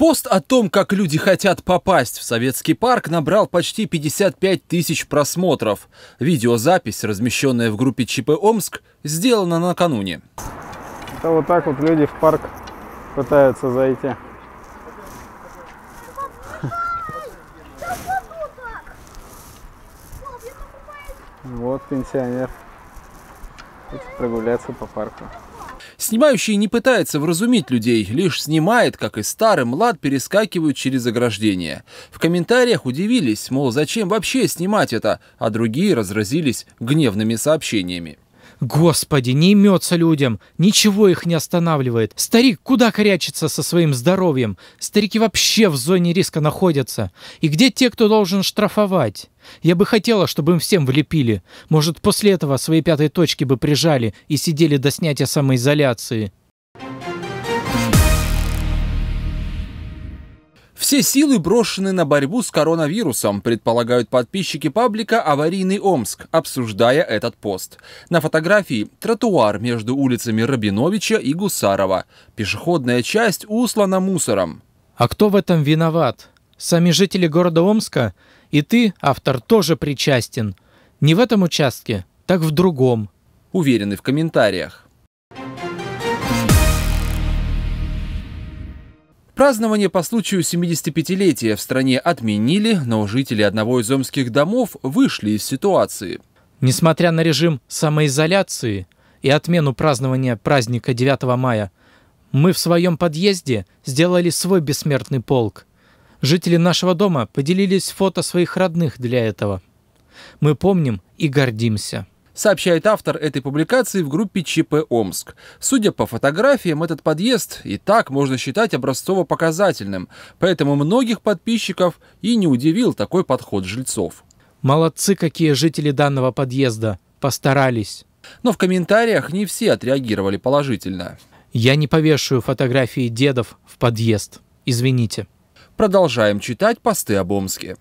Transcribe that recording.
Пост о том, как люди хотят попасть в Советский парк, набрал почти 55 тысяч просмотров. Видеозапись, размещенная в группе ЧП «Омск», сделана накануне. Это вот так вот люди в парк пытаются зайти. Вот пенсионер. Хочет прогуляться по парку. Снимающий не пытается вразумить людей, лишь снимает, как и старый млад перескакивают через ограждение. В комментариях удивились, мол, зачем вообще снимать это, а другие разразились гневными сообщениями. Господи, не имется людям, ничего их не останавливает. Старик куда корячится со своим здоровьем? Старики вообще в зоне риска находятся. И где те, кто должен штрафовать? Я бы хотела, чтобы им всем влепили. Может, после этого свои пятой точки бы прижали и сидели до снятия самоизоляции. Все силы брошены на борьбу с коронавирусом, предполагают подписчики паблика «Аварийный Омск», обсуждая этот пост. На фотографии тротуар между улицами Рабиновича и Гусарова. Пешеходная часть услана мусором. А кто в этом виноват? сами жители города Омска, и ты, автор, тоже причастен. Не в этом участке, так в другом. Уверены в комментариях. Празднование по случаю 75-летия в стране отменили, но жители одного из омских домов вышли из ситуации. Несмотря на режим самоизоляции и отмену празднования праздника 9 мая, мы в своем подъезде сделали свой бессмертный полк – Жители нашего дома поделились фото своих родных для этого. Мы помним и гордимся сообщает автор этой публикации в группе ЧП «Омск». Судя по фотографиям, этот подъезд и так можно считать образцово-показательным, поэтому многих подписчиков и не удивил такой подход жильцов. Молодцы, какие жители данного подъезда. Постарались. Но в комментариях не все отреагировали положительно. Я не повешу фотографии дедов в подъезд. Извините. Продолжаем читать посты об Омске.